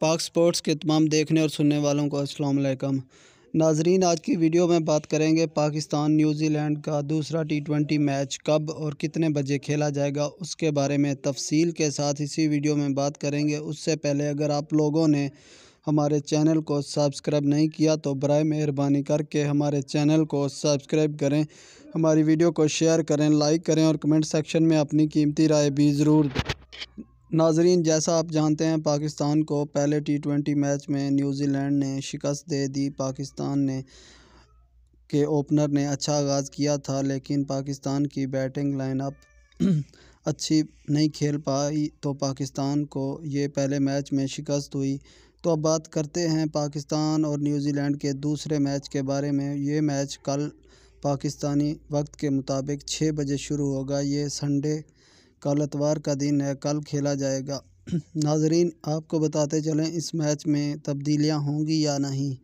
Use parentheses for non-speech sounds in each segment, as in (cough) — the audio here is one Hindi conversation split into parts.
पाक स्पोर्ट्स के तमाम देखने और सुनने वालों को असलकम नाजरीन आज की वीडियो में बात करेंगे पाकिस्तान न्यूजीलैंड का दूसरा टी ट्वेंटी मैच कब और कितने बजे खेला जाएगा उसके बारे में तफसील के साथ इसी वीडियो में बात करेंगे उससे पहले अगर आप लोगों ने हमारे चैनल को सब्सक्राइब नहीं किया तो बर मेहरबानी करके हमारे चैनल को सब्सक्राइब करें हमारी वीडियो को शेयर करें लाइक करें और कमेंट सेक्शन में अपनी कीमती राय भी ज़रूर नाजरीन जैसा आप जानते हैं पाकिस्तान को पहले टी ट्वेंटी मैच में न्यूजीलैंड ने शिकस्त दे दी पाकिस्तान ने के ओपनर ने अच्छा आगाज़ किया था लेकिन पाकिस्तान की बैटिंग लाइनअप (clears throat) अच्छी नहीं खेल पाई तो पाकिस्तान को ये पहले मैच में शिकस्त हुई तो अब बात करते हैं पाकिस्तान और न्यूजीलैंड के दूसरे मैच के बारे में ये मैच कल पाकिस्तानी वक्त के मुताबिक छः बजे शुरू होगा ये संडे कल अतवार का दिन है कल खेला जाएगा (clears throat) नाजरीन आपको बताते चलें इस मैच में तब्दीलियां होंगी या नहीं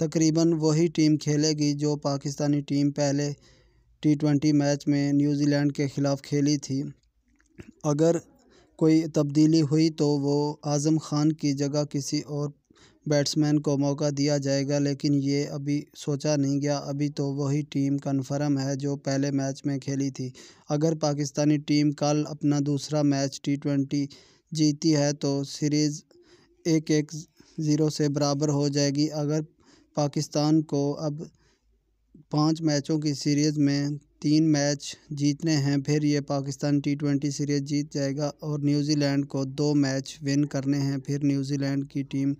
तकरीबन वही टीम खेलेगी जो पाकिस्तानी टीम पहले टी ट्वेंटी मैच में न्यूजीलैंड के ख़िलाफ़ खेली थी अगर कोई तब्दीली हुई तो वो आज़म ख़ान की जगह किसी और बैट्समैन को मौका दिया जाएगा लेकिन ये अभी सोचा नहीं गया अभी तो वही टीम कन्फर्म है जो पहले मैच में खेली थी अगर पाकिस्तानी टीम कल अपना दूसरा मैच टी ट्वेंटी जीती है तो सीरीज़ एक एक ज़ीरो से बराबर हो जाएगी अगर पाकिस्तान को अब पाँच मैचों की सीरीज़ में तीन मैच जीतने हैं फिर ये पाकिस्तान टी ट्वेंटी सीरीज़ जीत जाएगा और न्यूजीलैंड को दो मैच विन करने हैं फिर न्यूजीलैंड की टीम